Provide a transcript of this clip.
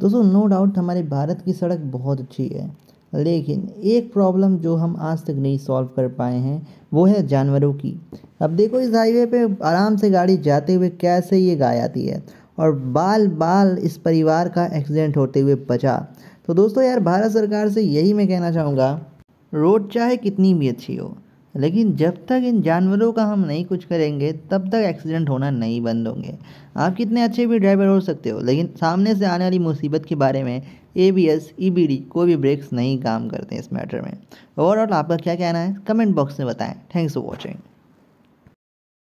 दोस्तों no doubt हमारे भारत की सड़क बहुत अच्छी है लेकिन एक प्रॉब्लम जो हम आज तक नहीं सॉल्व कर पाए हैं वो है जानवरों की अब देखो इस हाईवे पे आराम से गाड़ी जाते हुए कैसे ये गाय आती है और बाल बाल इस परिवार का एक्सीडेंट होते हुए बचा तो दोस्तों यार भारत सरकार से यही मैं कहना चाहूँगा रोड चाहे कितनी भी अच्छी हो लेकिन जब तक इन जानवरों का हम नहीं कुछ करेंगे तब तक एक्सीडेंट होना नहीं बंद होंगे आप कितने अच्छे भी ड्राइवर हो सकते हो लेकिन सामने से आने वाली मुसीबत के बारे में A B S E B D कोई भी ब्रेक्स नहीं काम करते इस मैटर में ओवरऑल आपका क्या कहना है कमेंट बॉक्स में बताएं थैंक्स फॉर वॉचिंग